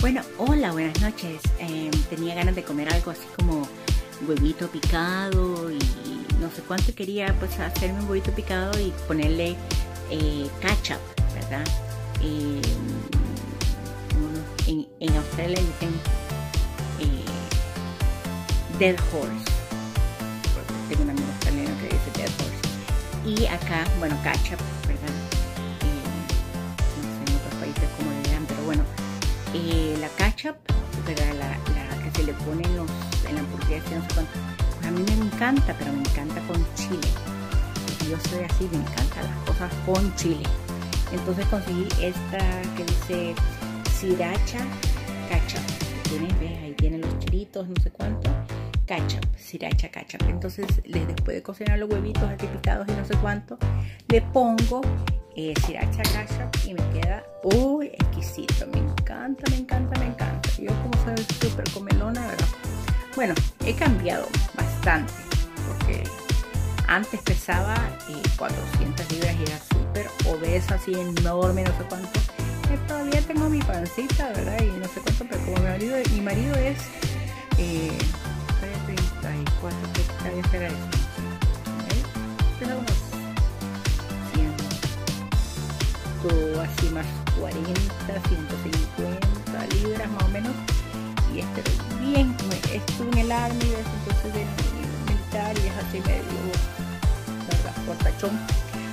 Bueno, hola, buenas noches. Em, tenía ganas de comer algo así como huevito picado y no sé cuánto quería pues hacerme un huevito picado y ponerle eh, ketchup, ¿verdad? Em, en, Australia dicen eh, Dead Horse. Tengo un amigo australiano que dice Dead Horse. Y acá, bueno, ketchup, ¿verdad? Em, no sé, en otros países como le dirán, pero bueno. Eh, la ketchup, La, que se le pone en, los, en la hamburguesa, no sé cuánto. a mí me encanta, pero me encanta con chile. Yo soy así, me encantan las cosas con chile. Entonces conseguí esta que dice sriracha ketchup. Ahí tiene los chilitos, no sé cuánto. Ketchup, sriracha ketchup. Entonces, después de cocinar los huevitos así y no sé cuánto, le pongo Ah, y me queda uy exquisito me encanta me encanta me encanta yo como soy súper comelona verdad bueno he cambiado bastante porque antes pesaba 400 eh, libras y era súper obesa así enorme no sé cuánto eh, todavía tengo mi pancita verdad y no sé cuánto pero como mi marido mi marido es eh, 34 así más 40, 150 libras más o menos. Y este bien, estuve en el army entonces de militar y es así medio, ¿verdad? Portachón.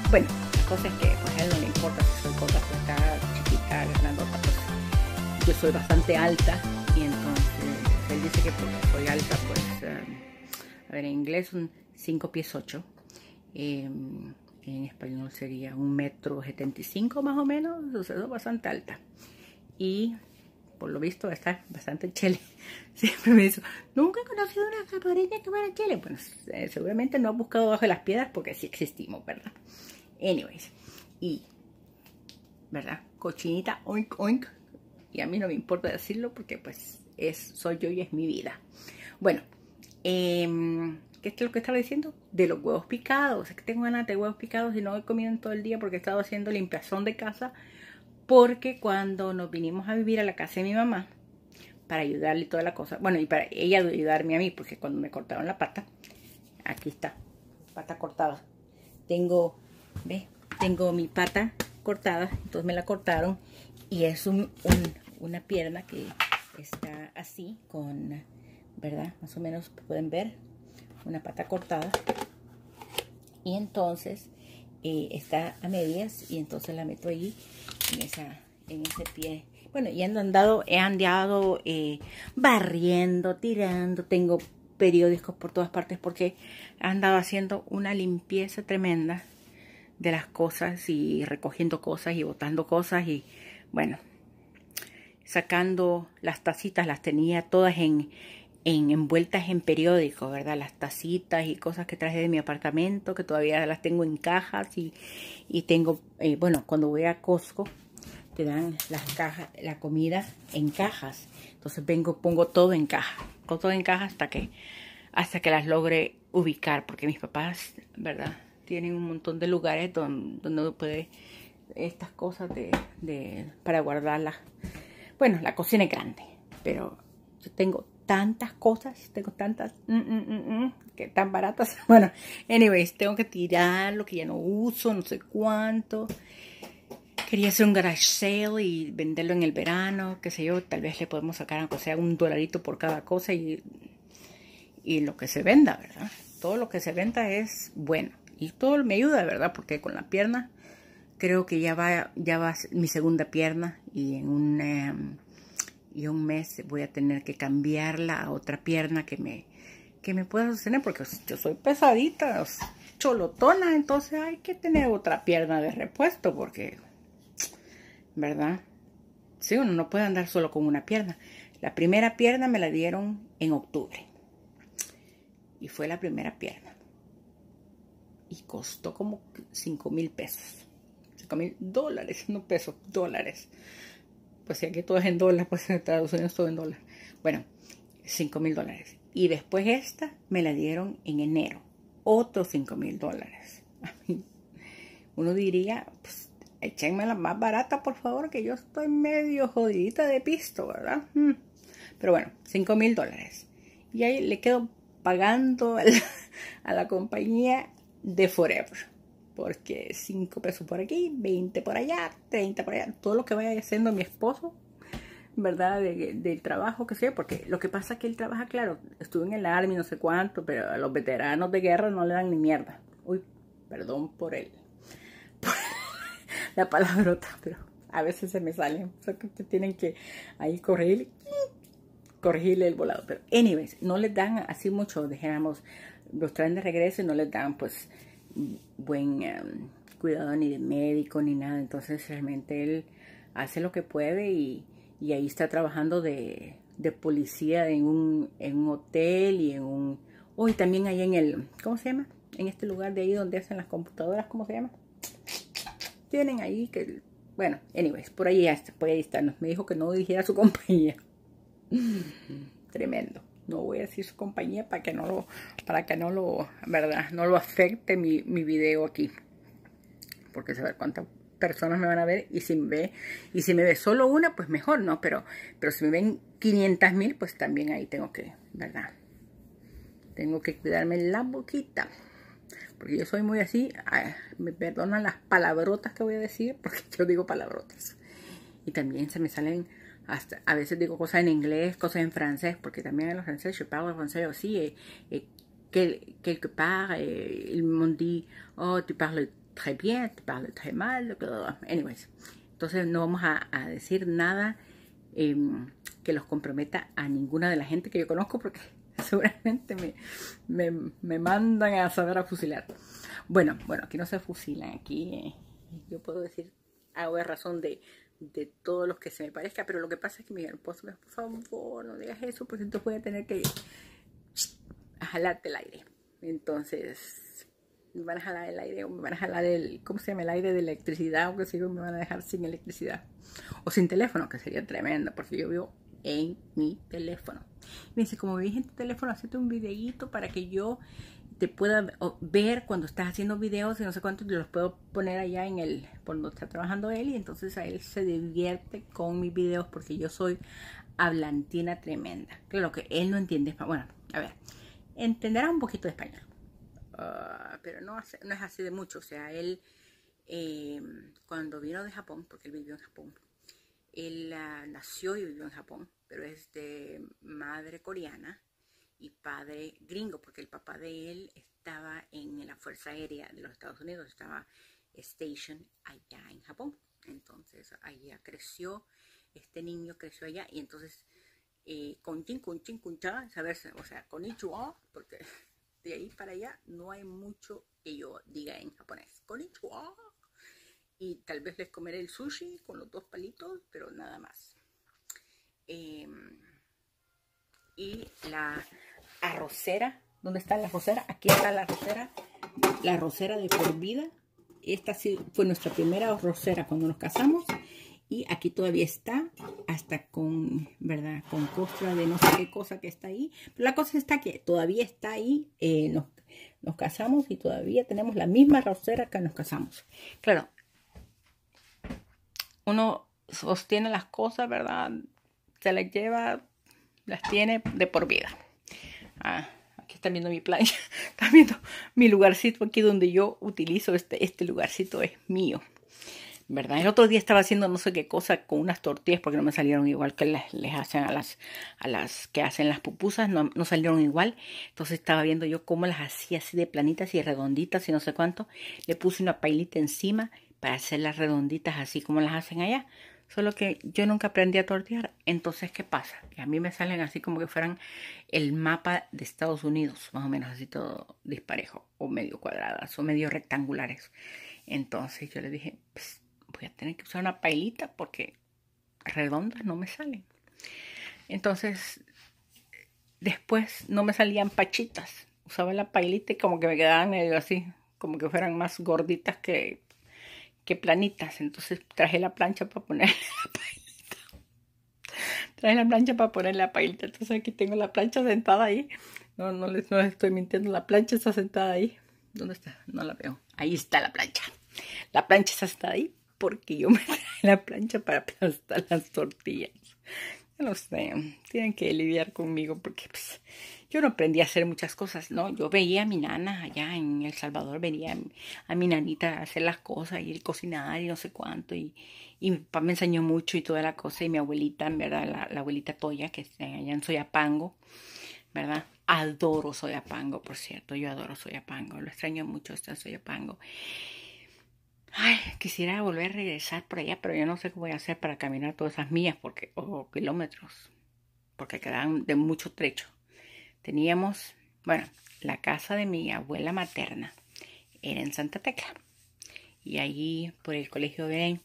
Bueno, la cosa es que pues a él no le importa si soy corta, si está chiquita, grandota, pues yo soy bastante alta y entonces él dice que porque soy alta, pues, eh, a ver, en inglés son 5 pies 8 en español sería un metro cinco, más o menos, suceso bastante alta. Y por lo visto está bastante chele. Siempre me dice, nunca he conocido una caparita que fuera chele. Bueno, eh, seguramente no ha buscado bajo las piedras porque sí existimos, ¿verdad? Anyways, y, ¿verdad? Cochinita, oink, oink. Y a mí no me importa decirlo porque pues es, soy yo y es mi vida. Bueno, eh, ¿Qué es lo que estaba diciendo? De los huevos picados. Es que tengo ganas de huevos picados y no he comido en todo el día porque he estado haciendo limpiazón de casa. Porque cuando nos vinimos a vivir a la casa de mi mamá, para ayudarle toda la cosa, bueno, y para ella ayudarme a mí, porque cuando me cortaron la pata, aquí está, pata cortada. Tengo, ve Tengo mi pata cortada, entonces me la cortaron y es una pierna que está así con, ¿verdad? Más o menos pueden ver, una pata cortada. Y entonces eh, está a medias y entonces la meto allí en, ese pie. Bueno, y ando andado, he andado eh, barriendo, tirando, tengo periódicos por todas partes porque he andado haciendo una limpieza tremenda de las cosas y recogiendo cosas y botando cosas y bueno, sacando las tacitas, las tenía todas en, en, envueltas en periódicos, ¿verdad? Las tacitas y cosas que traje de mi apartamento, que todavía las tengo en cajas y, tengo, eh, bueno, cuando voy a Costco, te dan las cajas, la comida en cajas. Entonces vengo, pongo todo en caja, con todo en caja hasta que, hasta que las logre ubicar, porque mis papás, ¿verdad? Tienen un montón de lugares donde, donde puede estas cosas de, para guardarlas. Bueno, la cocina es grande, pero yo tengo tantas cosas, tengo tantas mm, mm, mm, que tan baratas. Bueno, anyways, tengo que tirar lo que ya no uso, no sé cuánto. Quería hacer un garage sale y venderlo en el verano, qué sé yo, tal vez le podemos sacar o sea un dolarito por cada cosa y, y lo que se venda, ¿verdad? Todo lo que se venda es bueno y todo me ayuda, ¿verdad? Porque con la pierna creo que ya va, ya va mi segunda pierna y en un... Em, y un mes voy a tener que cambiarla a otra pierna que me, que me pueda sostener, porque yo soy pesadita, cholotona, entonces hay que tener otra pierna de repuesto, porque, ¿verdad? Sí, uno no puede andar solo con una pierna. La primera pierna me la dieron en octubre. Y fue la primera pierna. Y costó como 5 mil pesos. 5 mil dólares, no pesos, dólares pues si aquí todo es en dólares, pues en Estados Unidos todo en dólares. Bueno, 5 mil dólares. Y después esta me la dieron en enero, otros 5 mil dólares. Uno diría, pues échenme la más barata, por favor, que yo estoy medio jodidita de pisto, ¿verdad? Mm. Pero bueno, 5 mil dólares. Y ahí le quedo pagando a la, a la compañía de Forever porque 5 pesos por aquí, 20 por allá, 30 por allá, todo lo que vaya haciendo mi esposo, ¿verdad? del trabajo que sea, porque lo que pasa es que él trabaja, claro, estuve en el Army, no sé cuánto, pero a los veteranos de guerra no le dan ni mierda. Uy, perdón por él, por la palabrota, pero a veces se me salen, o sea que tienen que ahí corregir, corregirle el volado, pero anyways, no les dan así mucho, dijéramos, los traen de regreso y no les dan pues buen em, cuidado ni de médico ni nada. Entonces realmente él hace lo que puede y, ahí está trabajando de, policía en un, hotel y en un... Hoy oh, también ahí en el... ¿Cómo se llama? En este lugar de ahí donde hacen las computadoras, ¿cómo se llama? Tienen ahí que... Bueno, anyways, por ahí ya por ahí está. Me dijo que no dijera su compañía. Tremendo no voy a decir su compañía para que no lo, para que no lo, verdad, no lo afecte mi, mi video aquí. Porque saber cuántas personas me van a ver y si me ve, y si me ve solo una, pues mejor, ¿no? Pero, pero si me ven 500 mil, pues también ahí tengo que, ¿verdad? Tengo que cuidarme la boquita. Porque yo soy muy así, ah, me perdonan las palabrotas que voy a decir, porque yo digo palabrotas. Y también se me salen a veces digo cosas en inglés, cosas en francés, porque también en los francés, yo pago francés o sí que quel, quelque part, et, eh, ils m'ont dit, oh, tu parles très bien, tu parles très mal, anyways. Entonces no vamos a, decir nada em, que los comprometa a ninguna de la gente que yo conozco, porque seguramente me, me, me mandan a saber a fusilar. Bueno, bueno, aquí no se fusilan, aquí eh, yo puedo decir, hago razón de de todos los que se me parezca, pero lo que pasa es que me por favor, no digas eso, pues entonces voy a tener que jalarte el aire. Entonces, me van a jalar el aire o me van a jalar el, ¿cómo se llama? El aire de electricidad o qué sé me van a dejar sin electricidad o sin teléfono, que sería tremendo, porque yo vivo en mi teléfono. Me dice, como vivís en tu teléfono, hazte un videíto para que yo te pueda ver cuando estás haciendo videos y no sé cuántos, los puedo poner allá en el, por donde está trabajando él y entonces a él se divierte con mis videos porque yo soy hablantina tremenda. Claro que él no entiende español. Bueno, a ver, entenderá un poquito de español, ah, pero no, no es así de mucho. O sea, él eh, cuando vino de Japón, porque él vivió en Japón, él ah, nació y vivió en Japón, pero es de madre coreana y padre gringo, porque el papá de él estaba en la Fuerza Aérea de los Estados Unidos, estaba station allá en Japón. Entonces allá creció, este niño creció allá y entonces eh, con chin, con chin, con cha, saberse, o sea, con ah, porque de ahí para allá no hay mucho que yo diga en japonés. Con ah, Y tal vez les comeré el sushi con los dos palitos, pero nada más. Eh, y la arrocera. ¿Dónde está la arrocera? Aquí está la arrocera. La arrocera de por vida. Esta fue nuestra primera arrocera cuando nos casamos. Y aquí todavía está, hasta con, ¿verdad? Con costra de no sé qué cosa que está ahí. Pero la cosa está que todavía está ahí. Eh, nos, nos casamos y todavía tenemos la misma arrocera que nos casamos. Claro, uno sostiene las cosas, ¿verdad? Se las lleva las tiene de por vida. Ah, aquí están viendo mi playa, están viendo mi lugarcito aquí donde yo utilizo este, este lugarcito es mío. ¿Verdad? El otro día estaba haciendo no sé qué cosa con unas tortillas porque no me salieron igual que les, les hacen a las, a las que hacen las pupusas, no, no salieron igual. Entonces estaba viendo yo cómo las hacía así de planitas y redonditas y no sé cuánto. Le puse una pailita encima para hacerlas redonditas así como las hacen allá. Solo que yo nunca aprendí a tortear. Entonces, ¿qué pasa? Que a mí me salen así como que fueran el mapa de Estados Unidos, más o menos así todo disparejo, o medio cuadradas, o medio rectangulares. Entonces yo le dije, pues, voy a tener que usar una pailita porque redondas no me salen. Entonces, después no me salían pachitas. Usaba la pailita y como que me quedaban medio así, como que fueran más gorditas que que planitas. Entonces traje la plancha para poner la pailita. Traje la plancha para poner la pailita. Entonces aquí tengo la plancha sentada ahí. No, no les, estoy mintiendo. La plancha está sentada ahí. ¿Dónde está? No la veo. Ahí está la plancha. La plancha está ahí porque yo me traje la plancha para aplastar las tortillas. No sé, tienen que lidiar conmigo porque pues, yo no aprendí a hacer muchas cosas, ¿no? Yo veía a mi nana allá en El Salvador, Venía a mi nanita a hacer las cosas y cocinar y no sé cuánto. Y, y me enseñó mucho y toda la cosa. Y mi abuelita, ¿verdad? La, abuelita Toya, que está allá en Soyapango, ¿verdad? Adoro Soyapango, por cierto. Yo adoro Soyapango. Lo extraño mucho estar en Soyapango. Ay, quisiera volver a regresar por allá, pero yo no sé qué voy a hacer para caminar todas esas mías porque, o kilómetros, porque quedan de mucho trecho. Teníamos, bueno, la casa de mi abuela materna era en Santa Tecla y allí por el Colegio Belén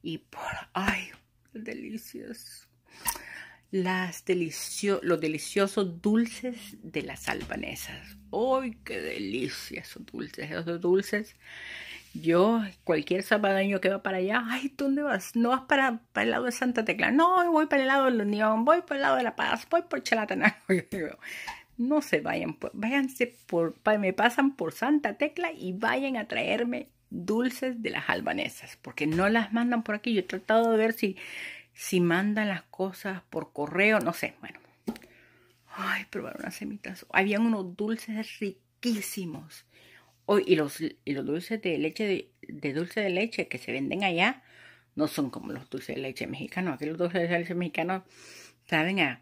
y por, ay, delicias, las delicio, los deliciosos dulces de las albanesas. ¡Ay, qué delicias dulces! Esos dulces yo, cualquier zapadaño que va para allá, ay, ¿tú ¿dónde vas? No vas para, para, el lado de Santa Tecla, no, voy para el lado de la Unión, voy para el lado de La Paz, voy por Chalatana. no se vayan, pues, váyanse por, me pasan por Santa Tecla y vayan a traerme dulces de las albanesas, porque no las mandan por aquí. Yo he tratado de ver si, si mandan las cosas por correo, no sé, bueno. Ay, probar unas semitas. Habían unos dulces riquísimos y, los, los dulces de leche de, dulce de leche que se venden allá no son como los dulces de leche mexicanos. Aquí los dulces de leche mexicanos saben a,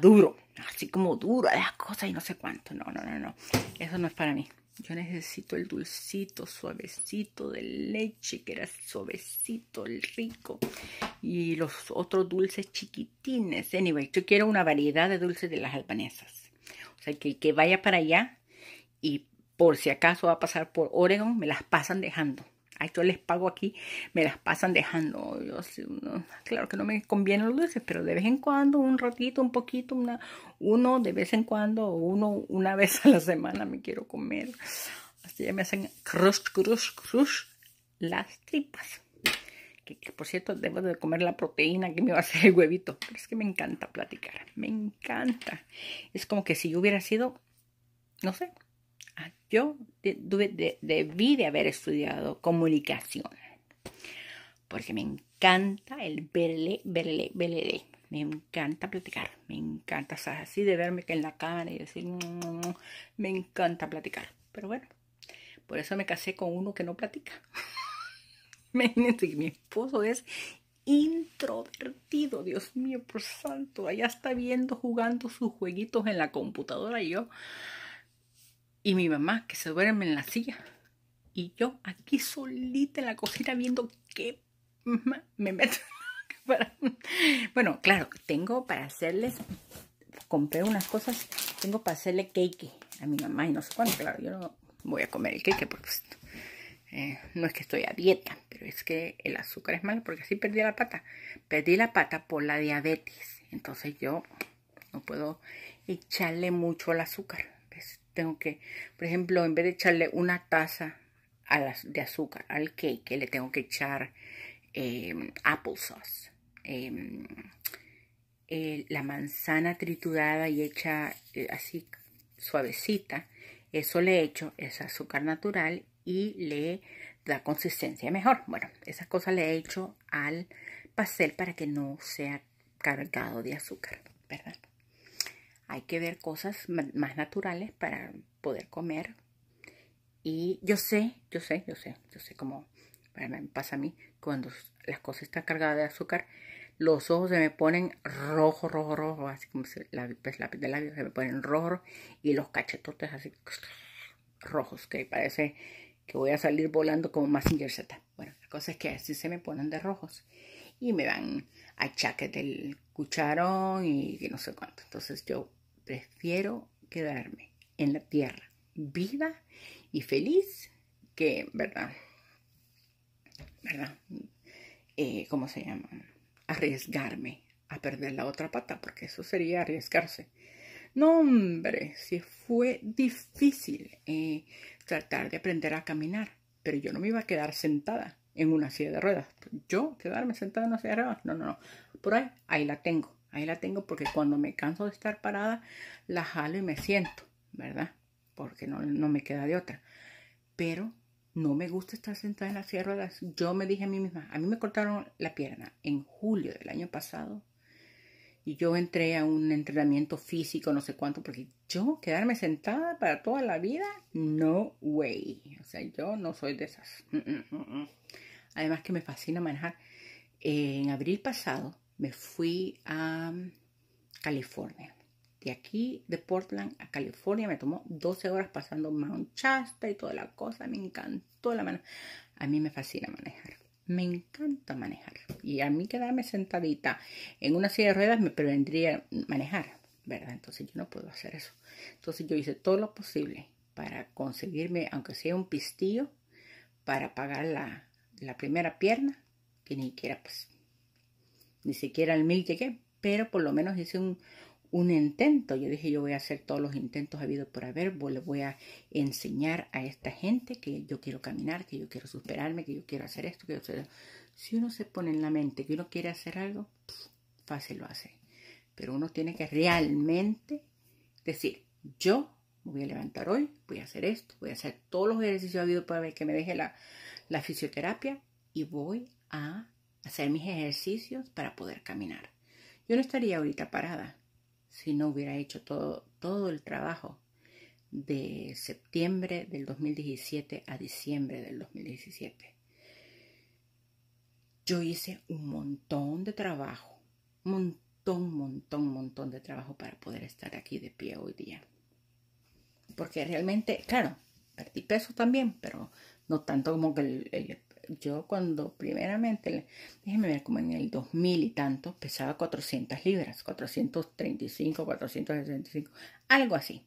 duro, así como duro, a las cosas y no sé cuánto. No, no, no, no. Eso no es para mí. Yo necesito el dulcito, suavecito de leche, que era suavecito, El rico. Y los otros dulces chiquitines. Anyway, yo quiero una variedad de dulces de las albanesas. O sea, que, que vaya para allá y por si acaso va a pasar por Oregon, me las pasan dejando. A yo les pago aquí, me las pasan dejando. claro que no me conviene los dulces, pero de vez en cuando, un ratito, un poquito, una, uno de vez en cuando, uno una vez a la semana me quiero comer. Así ya me hacen crush, crush, crush las tripas. Que, por cierto, debo de comer la proteína que me va a hacer el huevito. Pero es que me encanta platicar, me encanta. Es como que si yo hubiera sido, no sé, Ah, yo debí de haber estudiado comunicación, porque me encanta el verle, verle, verle. Me encanta platicar, me encanta, así de verme que en la cara y decir, mm, mm, mm", me encanta platicar. Pero bueno, por eso me casé con uno que no platica. Imagínense que mi esposo es introvertido, Dios mío, por santo, allá está viendo, jugando sus jueguitos en la computadora y yo y mi mamá que se duerme en la silla y yo aquí solita en la cocina viendo qué me meto. Bueno, claro, tengo para hacerles, compré unas cosas, tengo para hacerle cake a mi mamá y no sé cuándo, claro, yo no voy a comer el cake porque pues, eh, no es que estoy a dieta, pero es que el azúcar es malo porque así perdí la pata. Perdí la pata por la diabetes, entonces yo no puedo echarle mucho al azúcar tengo que, por ejemplo, en vez de echarle una taza de azúcar al cake, le tengo que echar em, applesauce, em, la manzana triturada y hecha eh, así suavecita. Eso le echo, es azúcar natural y le da consistencia mejor. Bueno, esas cosas le he hecho al pastel para que no sea cargado de azúcar, ¿verdad? hay que ver cosas más naturales para poder comer. Y yo sé, yo sé, yo sé, yo sé cómo pasa a mí cuando las cosas están cargadas de azúcar. Los ojos se me ponen rojo, rojo, rojo, así como si la, pues, de se me ponen rojo y los cachetotes así rojos, que parece que voy a salir volando como más Z. Bueno, la cosa es que así se me ponen de rojos y me dan achaques del cucharón y no sé cuánto. Entonces yo prefiero quedarme en la tierra viva y feliz que, ¿verdad? ¿Verdad? Eh, ¿Cómo se llama? Arriesgarme a perder la otra pata, porque eso sería arriesgarse. No, hombre, si fue difícil eh, tratar de aprender a caminar, pero yo no me iba a quedar sentada en una silla de ruedas. Yo quedarme sentada en una silla de ruedas, no, no, no. Por ahí, ahí la tengo. Ahí la tengo porque cuando me canso de estar parada, la jalo y me siento, ¿verdad? Porque no, me queda de otra. Pero no me gusta estar sentada en la silla Yo me dije a mí misma, a mí me cortaron la pierna en julio del año pasado y yo entré a un entrenamiento físico, no sé cuánto, porque yo quedarme sentada para toda la vida, no way. O sea, yo no soy de esas. Mm, mm, mm, Además que me fascina manejar. Eh, en abril pasado me fui a mm, California. De aquí, de Portland a California, me tomó 12 horas pasando Mount Shasta y toda la cosa. Me encantó la mano. A mí me fascina manejar. Me encanta manejar. Y a mí quedarme sentadita en una silla de ruedas me prevendría manejar, ¿verdad? Entonces yo no puedo hacer eso. Entonces yo hice todo lo posible para conseguirme, aunque sea un pistillo, para pagar la, la primera pierna, que ni siquiera pues ni siquiera al mil llegué, pero por lo menos hice un, intento. Yo dije, yo voy a hacer todos los intentos habidos por haber, voy, voy a enseñar a esta gente que yo quiero caminar, que yo quiero superarme, que yo quiero hacer esto, que yo quiero hacer... Si uno se pone en la mente que uno quiere hacer algo, fácil lo hace. Pero uno tiene que realmente decir, yo me voy a levantar hoy, voy a hacer esto, voy a hacer todos los ejercicios habidos por haber, que me deje la fisioterapia y voy a hacer mis ejercicios para poder caminar. Yo no estaría ahorita parada si no hubiera hecho todo, todo el trabajo de septiembre del 2017 a diciembre del 2017. Yo hice un montón de trabajo, montón, montón, montón de trabajo para poder estar aquí de pie hoy día. Porque realmente, claro, perdí peso también, pero no tanto como el, el, yo cuando primeramente, déjenme ver, como en el 2000 y tanto, pesaba 400 libras, 435, 465, algo así.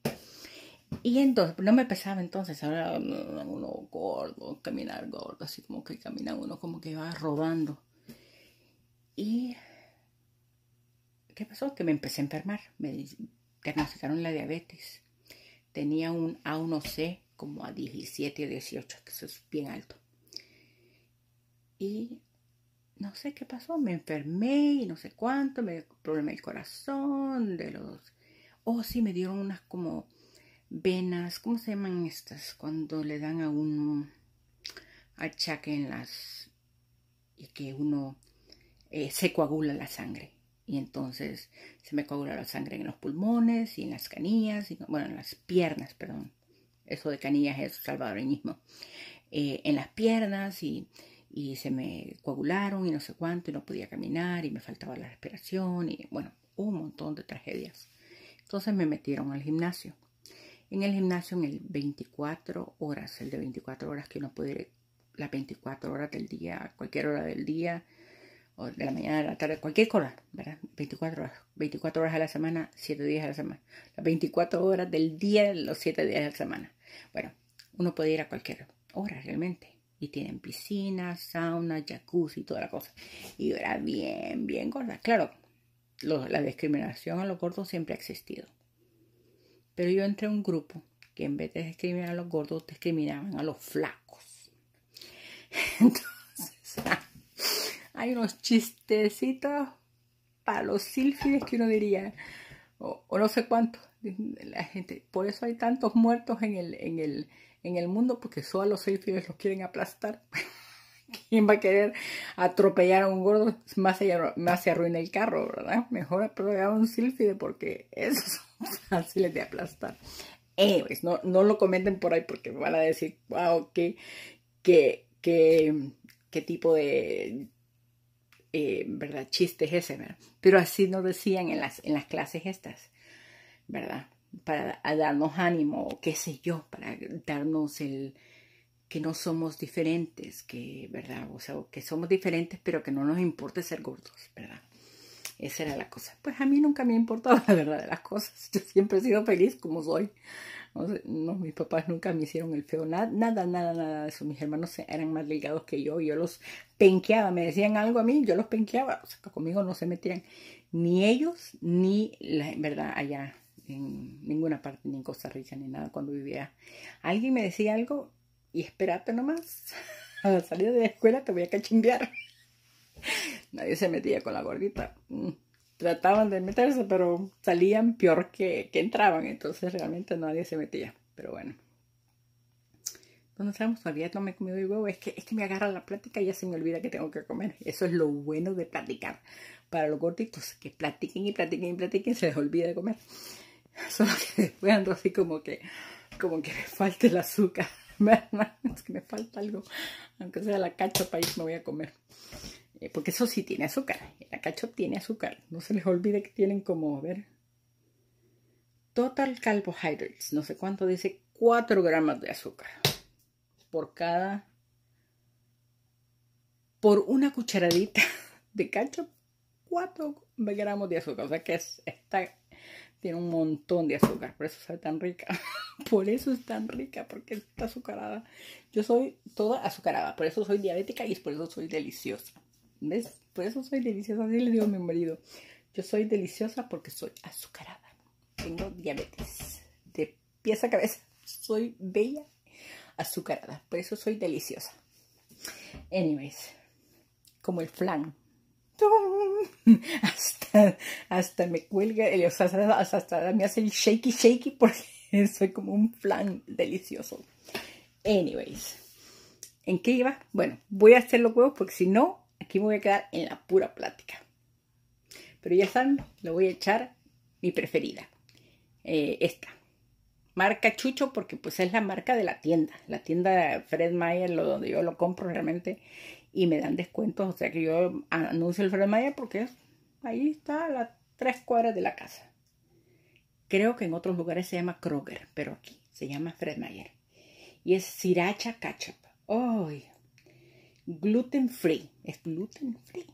Y entonces, no me pesaba entonces, ahora mm, uno gordo, caminar gordo, así como que camina uno como que va rodando. Y, ¿qué pasó? Que me empecé a enfermar, me diagnosticaron la diabetes. Tenía un A1C como a 17, 18, que eso es bien alto y no sé qué pasó, me enfermé y no sé cuánto, me problemé el corazón, de los... Oh, sí, me dieron unas como venas, ¿cómo se llaman estas? Cuando le dan a uno achaque en las... y que uno eh, se coagula la sangre. Y entonces se me coagula la sangre en los pulmones y en las canillas, y, bueno, en las piernas, perdón. Eso de canillas es salvadoreñismo. Eh, en las piernas y y se me coagularon y no sé cuánto y no podía caminar y me faltaba la respiración y bueno, un montón de tragedias. Entonces me metieron al gimnasio. En el gimnasio en el 24 horas, el de 24 horas que uno puede ir las 24 horas del día, cualquier hora del día, o de la mañana, de la tarde, cualquier hora, ¿verdad? 24 horas, 24 horas a la semana, 7 días a la semana. Las 24 horas del día, los 7 días de la semana. Bueno, uno puede ir a cualquier hora realmente. Y tienen piscina, sauna, jacuzzi, y toda la cosa. Y yo era bien, bien gorda. Claro, la discriminación a los gordos siempre ha existido. Pero yo entré a un grupo que en vez de discriminar a los gordos, discriminaban a los flacos. Entonces, hay unos chistecitos para los sílfides que uno diría, o, no sé cuántos, la gente. Por eso hay tantos muertos en el, en el, en el mundo porque solo los seis los quieren aplastar. ¿Quién va a querer atropellar a un gordo? Más se, arruina el carro, ¿verdad? Mejor aprovechar un sílfide porque esos son fáciles de aplastar. no, lo comenten por ahí porque van a decir, wow, qué, qué, qué, tipo de eh, ¿verdad? chiste es ese, ¿verdad? Pero así nos decían en las, en las clases estas, ¿verdad? para darnos ánimo, o qué sé yo, para darnos el que no somos diferentes, que, ¿verdad? O sea, que somos diferentes, pero que no nos importa ser gordos, ¿verdad? Esa era la cosa. Pues a mí nunca me importaba, la verdad de las cosas. Yo siempre he sido feliz como soy. No, sé, no mis papás nunca me hicieron el feo. Nada, nada, nada, de eso. Mis hermanos eran más ligados que yo. Yo los penqueaba. Me decían algo a mí, yo los penqueaba. O sea, conmigo no se metían ni ellos ni la verdad allá en ninguna parte, ni en Costa Rica, ni nada, cuando vivía. Alguien me decía algo y espérate nomás. A la salida de la escuela te voy a cachimbear. Nadie se metía con la gordita. Mm. Trataban de meterse, pero salían peor que, que entraban, entonces realmente nadie se metía. Pero bueno. No sabemos todavía, no me he comido el huevo. Es que, es que me agarra la plática y ya se me olvida que tengo que comer. Eso es lo bueno de platicar. Para los gorditos, que platiquen y platiquen y platiquen, se les olvida de comer. Solo que después ando así como que, como que me falte el azúcar. es que me falta algo. Aunque sea la país me voy a comer. Eh, porque eso sí tiene azúcar. La cachopa tiene azúcar. No se les olvide que tienen como, a ver. Total carbohydrates. No sé cuánto dice. 4 gramos de azúcar. Por cada... Por una cucharadita de cacho, 4 gramos de azúcar. O sea que es, está tiene un montón de azúcar, por eso sabe tan rica. por eso es tan rica, porque está azucarada. Yo soy toda azucarada, por eso soy diabética y por eso soy deliciosa. ¿Ves? Por eso soy deliciosa, así le digo a mi marido. Yo soy deliciosa porque soy azucarada. Tengo diabetes de pies a cabeza. Soy bella azucarada, por eso soy deliciosa. Anyways, como el flan. hasta, me cuelga, eh, o sea, hasta, me hace el shaky shaky porque soy como un flan delicioso. Anyways, ¿en qué iba? Bueno, voy a hacer los huevos porque si no, aquí me voy a quedar en la pura plática. Pero ya están le voy a echar mi preferida, eh, esta. Marca Chucho porque pues es la marca de la tienda, la tienda Fred Mayer, donde yo lo compro realmente y me dan descuentos. O sea que yo anuncio el Fred Meyer porque es Ahí está a las tres cuadras de la casa. Creo que en otros lugares se llama Kroger, pero aquí se llama Fred Mayer. Y es sriracha ketchup. ¡Ay! gluten free. Es gluten free.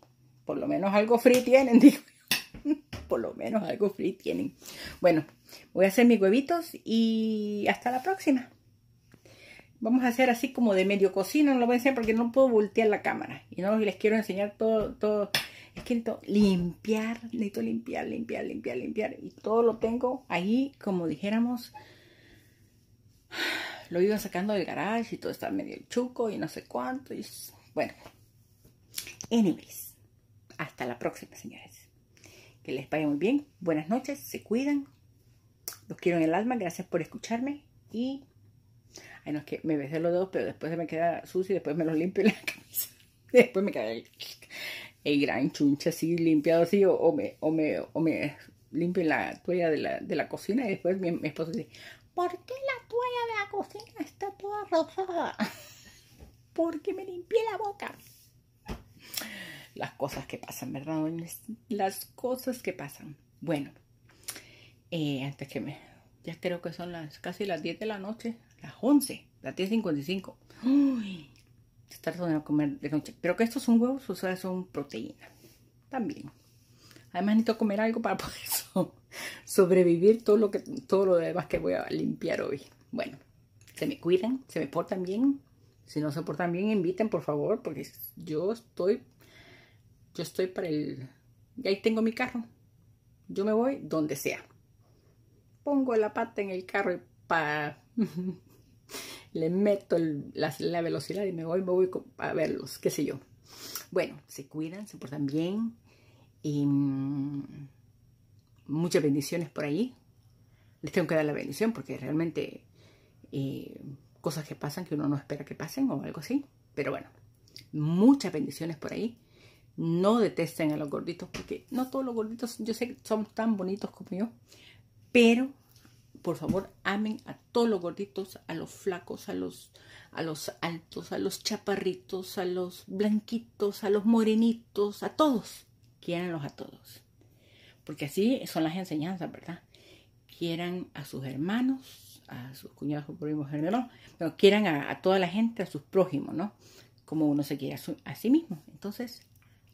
Por lo menos algo free tienen, digo por lo menos algo free tienen. Bueno, voy a hacer mis huevitos y hasta la próxima. Vamos a hacer así como de medio cocina, no lo voy a hacer porque no puedo voltear la cámara. Y no les quiero enseñar todo, todo es que necesito limpiar, necesito limpiar, limpiar, limpiar, limpiar. Y todo lo tengo ahí, como dijéramos, lo iba sacando del garage y todo está medio chuco y no sé cuánto. Y bueno, anyways, hasta la próxima, señores. Que les vaya muy bien. Buenas noches, se cuidan. Los quiero en el alma, gracias por escucharme y... Ay, no, es que me besé los dedos, pero después se me queda sucio y después me los limpio en la camisa. Después me queda el gran chuncha así limpiado así o, me, o me, la toalla de la, cocina y después mi, esposo dice, ¿por qué la toalla de la cocina está toda rosada? Porque me limpié la boca. Las cosas que pasan, ¿verdad? Las cosas que pasan. Bueno, eh, antes que me... Ya creo que son las casi las 10 de la noche, las 11, las 10.55. Uy, trato de no comer de noche. Pero que estos son huevos, o sea, son proteína. También. Además necesito comer algo para poder sobrevivir todo lo, que, todo lo demás que voy a limpiar hoy. Bueno, se me cuidan, se me portan bien. Si no se portan bien, inviten, por favor, porque yo estoy, yo estoy para el... Y ahí tengo mi carro. Yo me voy donde sea. Pongo la pata en el carro y pa... le meto la, velocidad y me voy, me voy a verlos, qué sé yo. Bueno, se cuidan, se portan bien mm, muchas bendiciones por ahí. Les tengo que dar la bendición porque realmente eh, cosas que pasan que uno no espera que pasen o algo así. Pero bueno, muchas bendiciones por ahí. No detesten a los gorditos porque no todos los gorditos, yo sé que son tan bonitos como yo, pero por favor, amen a todos los gorditos, a los flacos, a los, a los altos, a los chaparritos, a los blanquitos, a los morenitos, a todos. quieranlos a todos. Porque así son las enseñanzas, ¿verdad? Quieran a sus hermanos, a sus cuñados, a sus primos, pero quieran a, toda la gente, a sus prójimos, ¿no? Como uno se quiere a, a sí mismo. Entonces,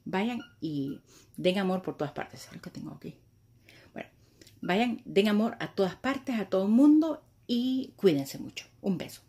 vayan y den amor por todas partes. Es lo que tengo aquí. Vayan, den amor a todas partes, a todo el mundo y cuídense mucho. Un beso.